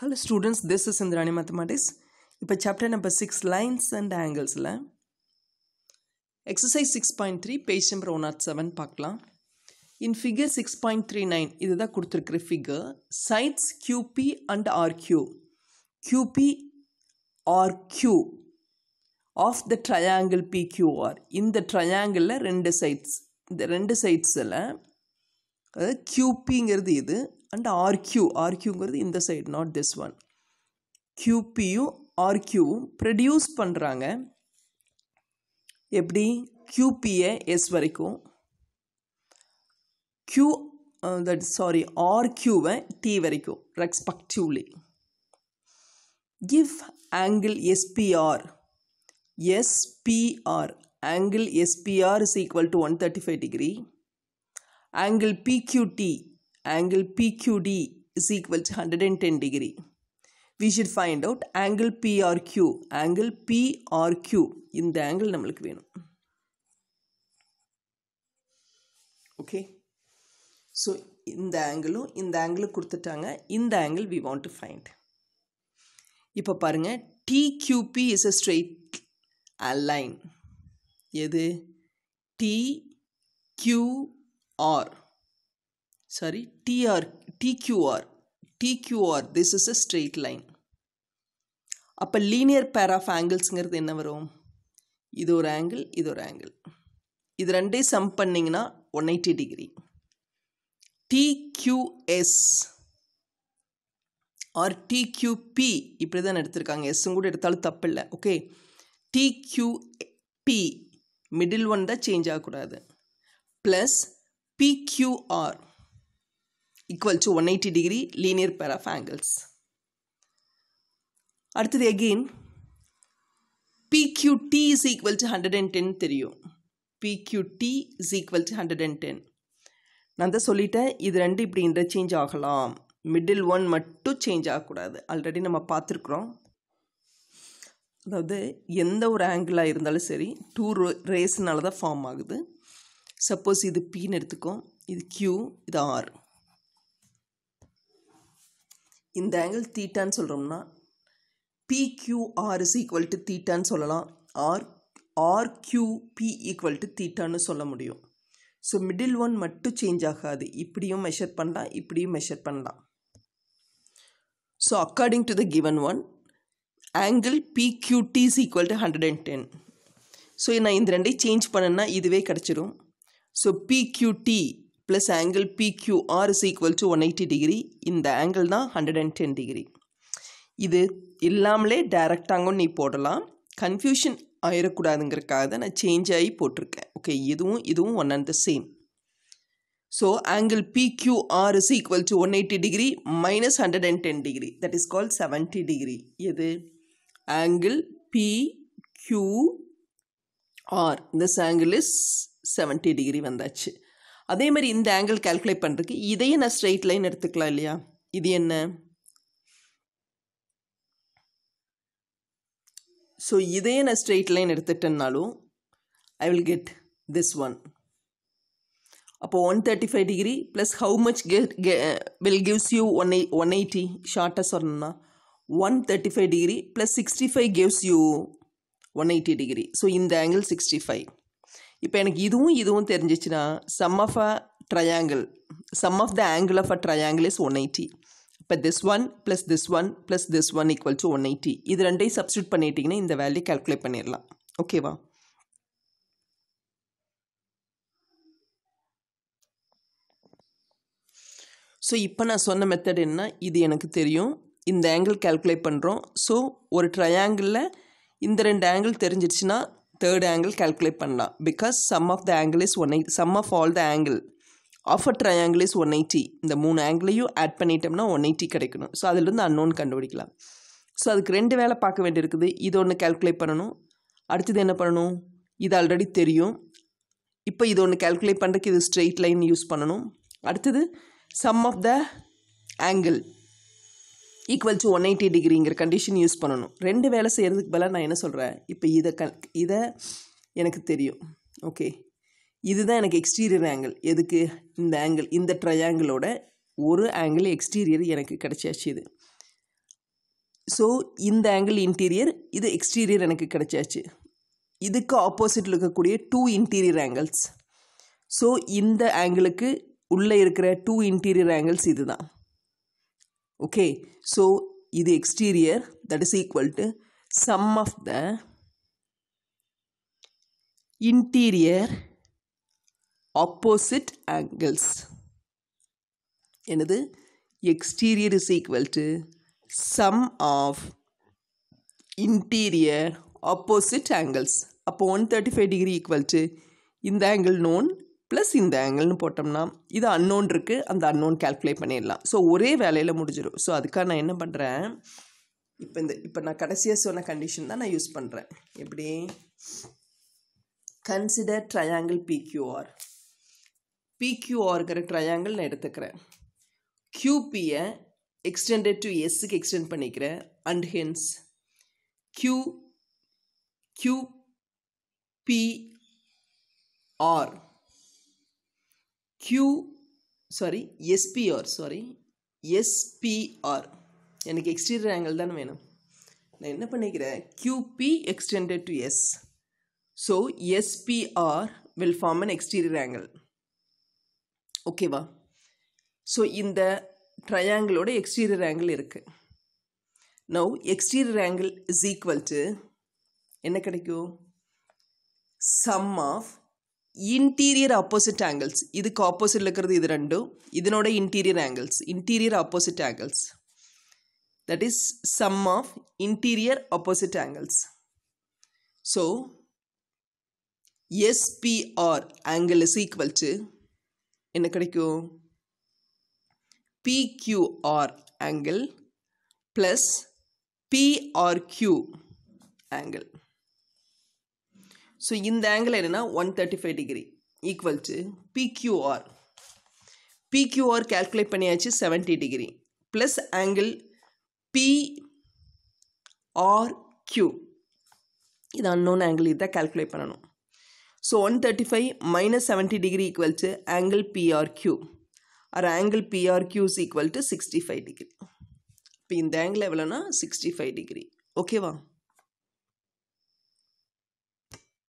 Hello students this is Indrani mathematics இப்போ chapter number six lines and ஆங்கிள்ஸில் exercise six point three page number one aught seven பார்க்கலாம் in figure six point three nine இது தான் கொடுத்துருக்குற figure sides QP and RQ QP RQ of the triangle PQR இந்த ட்ரையாங்கிளில் ரெண்டு sides இந்த ரெண்டு சைட்ஸில் அதாவது கியூபிங்கிறது இது and RQ RQங்கிறது இந்த சைடு நாட் திஸ் ஒன் QPயும் RQவும் ப்ரொடியூஸ் பண்ணுறாங்க எப்படி QPஏ எஸ் வரைக்கும் Q தட் சாரி RQவை T வரைக்கும் respectively give angle SPR SPR angle SPR is equal to 135 degree angle PQT angle PQD is equal to 110 degree. We should find out angle PRQ. Angle PRQ. இந்த angle நம்மளுக்கு வேணும் okay so இந்த ஆங்கிளும் இந்த ஆங்கிளும் கொடுத்துட்டாங்க இந்த angle we want to find இப்போ பாருங்கள் TQP is a straight line எது TQR sorry tr tqr TQR this is a straight line அப்போ லீனியர் பேர் ஆஃப் ஆங்கிள்ஸுங்கிறது என்ன வரும் இது ஒரு ஆங்கிள் இது ஒரு ஆங்கிள் இது ரெண்டே சம் பண்ணிங்கன்னா one eighty degree TQS or TQP இப்படி தான் எடுத்திருக்காங்க எஸ்ஸும் கூட எடுத்தாலும் தப்பு இல்லை ஓகே டிக்யூபி மிடில் ஒன் தான் சேஞ்ச் ஆகக்கூடாது plus PQR equal to 180 degree linear pair of angles அடுத்தது again, PQT is equal to 110 தெரியும் PQT is equal to 110 நந்த சொல்லிட்டேன் இது ரெண்டு இப்படி இன்டர்சேஞ்ச் ஆகலாம் middle one மட்டு change ஆக்குடாது. அல்ரடி நம்ம பார்த்துருக்குறோம் அதாவது எந்த ஒரு angle இருந்தலு சரி 2 ரேஸ்னால தான் form ஆகுது suppose இது P நிருத்துக்கும், இது Q, இது R. இந்த ஆங்கிள் தீட்டான்னு சொல்கிறோம்னா பிக்யூஆர் இஸ் ஈக்குவல் டு தீட்டான்னு சொல்லலாம் ஆர் ஆர்கியூபி ஈக்குவல் டு தீட்டான்னு சொல்ல முடியும் ஸோ மிடில் ஒன் மட்டும் சேஞ்ச் ஆகாது இப்படியும் மெஷர் பண்ணலாம் இப்படியும் மெஷர் பண்ணலாம் so according to the given one angle PQT is equal to hundred and ten so நான் இந்த ரெண்டையும் சேஞ்ச் பண்ணேன்னா இதுவே கிடச்சிரும் so PQT plus angle PQR is equal to one eighty degree இந்த ஆங்கிள் தான் ஹண்ட்ரட் அண்ட் டென் டிகிரி இது இல்லாமலே டேரெக்டாகவும் நீ போடலாம் கன்ஃபியூஷன் ஆயிடக்கூடாதுங்கிறக்காக தான் நான் சேஞ்ச் ஆகி போட்டிருக்கேன் ஓகே இதுவும் இதுவும் one and the same so angle PQR is equal to one eighty degree minus hundred and ten degree that is call seventy degree எது angle P Q R this angle is seventy degree வந்தாச்சு அதே மாதிரி இந்த angle calculate பண்ணுறதுக்கு இதையே நான் straight line எடுத்துக்கலாம் இல்லையா இது என்ன ஸோ இதையே நான் ஸ்ட்ரெயிட் லைன் எடுத்துட்டேன்னாலும் I will get this one அப்போ one thirty five degree plus how much will gives you one eight one eighty ஷார்ட்டாக சொல்லணும்னா one thirty five degree plus sixty five gives you one eighty degree so இந்த angle sixty five இப்போ எனக்கு இதுவும் இதுவும் தெரிஞ்சிச்சுன்னா sum of a triangle sum of the angle of a triangle is one eighty இப்போ this one plus this one plus this one equal to one eighty இது ரெண்டையும் substitute பண்ணிட்டீங்கன்னா இந்த வேல்யூ கால்குலேட் பண்ணிடலாம் ஓகேவா ஸோ இப்போ நான் சொன்ன மெத்தட் என்ன இது எனக்கு தெரியும் இந்த ஆங்கிள் கால்குலேட் பண்ணுறோம் ஸோ ஒரு ட்ரையாங்கிளில் இந்த ரெண்டு ஆங்கிள் தெரிஞ்சிடுச்சுன்னா தேர்ட் ஆங்கிள் கால்குலேட் பண்ணலாம் because sum of the angle is one eight sum of all the angle of a triangle is one eighty இந்த மூணு ஆங்கிளையும் ஆட் பண்ணிட்டோம்னா ஒன் எயிட்டி கிடைக்கணும் ஸோ அதுலேருந்து அன்னோன் கண்டுபிடிக்கலாம் ஸோ அதுக்கு ரெண்டு வேலை பார்க்க வேண்டியிருக்குது இது ஒன்று கால்குலேட் பண்ணணும் அடுத்தது என்ன பண்ணணும் இது ஆல்ரெடி தெரியும் இப்போ இது ஒன்று கால்குலேட் பண்ணுறதுக்கு இது ஸ்ட்ரெயிட் லைன் யூஸ் பண்ணணும் அடுத்தது sum of the angle equal to one eighty டிகிரிங்கிற கண்டிஷன் யூஸ் பண்ணணும் ரெண்டு வேலை செய்கிறதுக்கு பதிலாக நான் என்ன சொல்கிறேன் இப்போ இதை க இதை எனக்கு தெரியும் ஓகே இதுதான் எனக்கு எக்ஸ்டீரியர் ஆங்கிள் எதுக்கு இந்த ஆங்கிள் இந்த ட்ரையாங்கிளோட ஒரு ஆங்கிள் எக்ஸ்டீரியர் எனக்கு கிடச்சாச்சு இது ஸோ இந்த ஆங்கிள் இன்டீரியர் இது எக்ஸ்டீரியர் எனக்கு கிடச்சாச்சு இதுக்கு ஆப்போசிட்டில் இருக்கக்கூடிய டூ இன்டீரியர் ஆங்கிள்ஸ் ஸோ இந்த ஆங்கிளுக்கு உள்ளே இருக்கிற டூ இன்டீரியர் ஆங்கிள்ஸ் தான் okay so the exterior that is equal to sum of the interior opposite angles என்னது exterior is equal to sum of interior opposite angles அப்போ thirty five degree equal to equal to இந்த angle plus இந்த ஆங்கிள்னு போட்டோம்னா இது unknown இருக்குது அந்த unknown calculate பண்ணிடலாம் ஸோ ஒரே வேலையில் முடிஞ்சிடும் ஸோ அதுக்காக நான் என்ன பண்ணுறேன் இப்போ இந்த இப்போ நான் கடைசியாக சொன்ன கண்டிஷன் தான் நான் யூஸ் பண்ணுறேன் எப்படி கன்சிடர் ட்ரையாங்கிள் பிக்யூஆர் பிக்யூஆருங்கிற ட்ரையாங்கிள் நான் எடுத்துக்கிறேன் கியூபியை எக்ஸ்டெண்டட் டு எஸ்ஸுக்கு எக்ஸ்டெண்ட் பண்ணிக்கிறேன் and hence Q QPR Q sorry SPR sorry SPR எனக்கு எக்ஸ்டீரியர் ஆங்கிள் தானே வேணும் நான் என்ன பண்ணிக்கிறேன் QP extended to S so SPR will form an exterior angle ஓகேவா ஸோ இந்த ட்ரையாங்கிளோட எக்ஸ்டீரியர் ஆங்கிள் இருக்குது now exterior angle is equal to என்ன கிடைக்கும் sum of interior opposite angles இதுக்கு ஆப்போசிட்டில் இருக்கிறது இது ரெண்டும் இதனோட interior angles interior opposite angles that is sum of interior opposite angles so SPR angle is equal to என்ன கிடைக்கும் PQR angle plus PRQ angle so இந்த ஆங்கிள் என்னென்னா one thirty five degree equal to PQR PQR calculate பண்ணியாச்சு seventy degree plus angle PRQ இது unknown angle இதை calculate பண்ணணும் so one thirty five minus seventy degree equal to angle PRQ or angle PRQ is equal to sixty five degree இப்போ இந்த angle எவ்வளோனா sixty five degree ஓகேவா